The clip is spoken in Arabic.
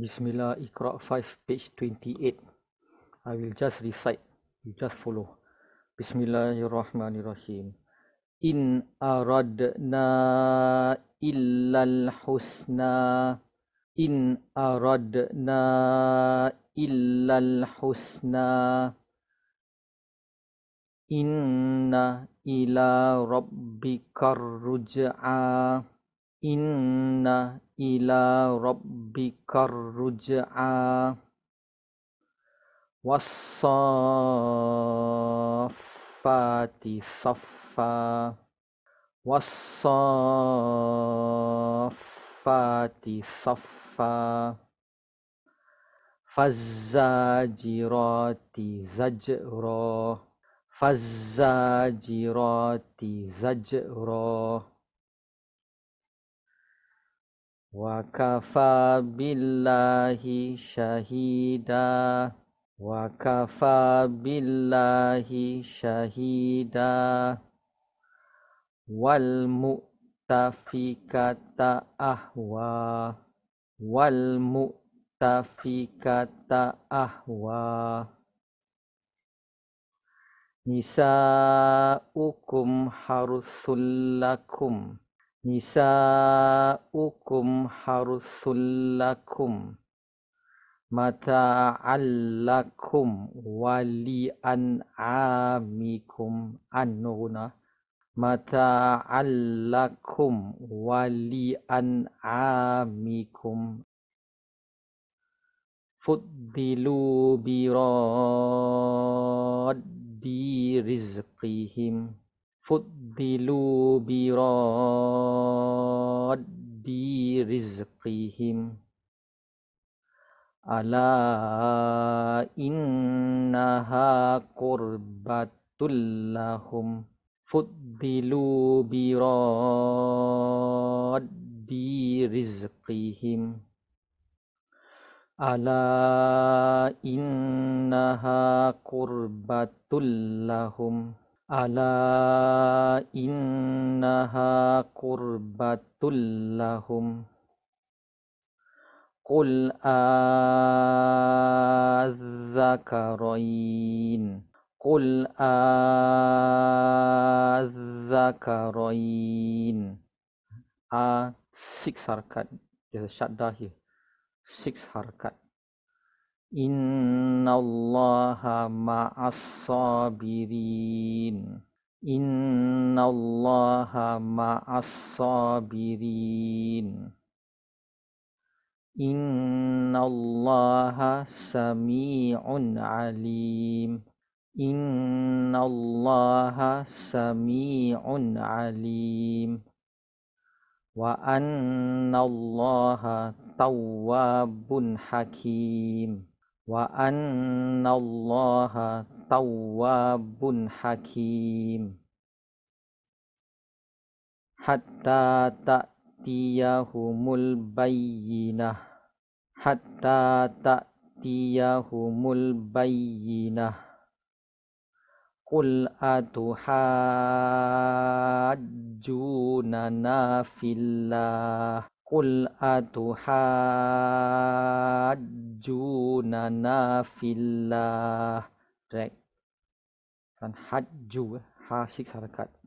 Bismillah, Iqra 5, page 28. I will just recite. You just follow. Bismillahirrahmanirrahim. In aradna illal husna. In aradna illal husna. Inna ila rabbika rujaa. Inna ila rabbikar ruj'a Wassafati saffa Wassafati saffa Fazzajirati zajra Fazzajirati zajra وكفى بالله شهيدا وكفى بالله شهيدا والمؤتفكة أهوى والمؤتفكة أهوى نساؤكم حرث لكم Nisa'ukum harusul lakum Mata'allakum wali'an amikum An-Nuruna Mata'allakum wali'an amikum Fuddilu biraddi rizqihim فضلوا براد رزقهم ألا إنها قربة لهم فضلوا براد رزقهم ألا إنها قربة لهم ألا إنها قربة لهم قل أذكرين قل أذكرين A six harakat. There's a shadda here. Six harakat. إن الله مع الصابرين إن الله مع الصابرين إن الله سميع عليم إن الله سميع عليم وأن الله تواب حكيم وأن الله تواب حكيم حتى تأتيهم البينة حتى تأتيهم البينة قل أتحاجوننا في الله قل أتحاجوننا في الله right. حج ها سكس حركات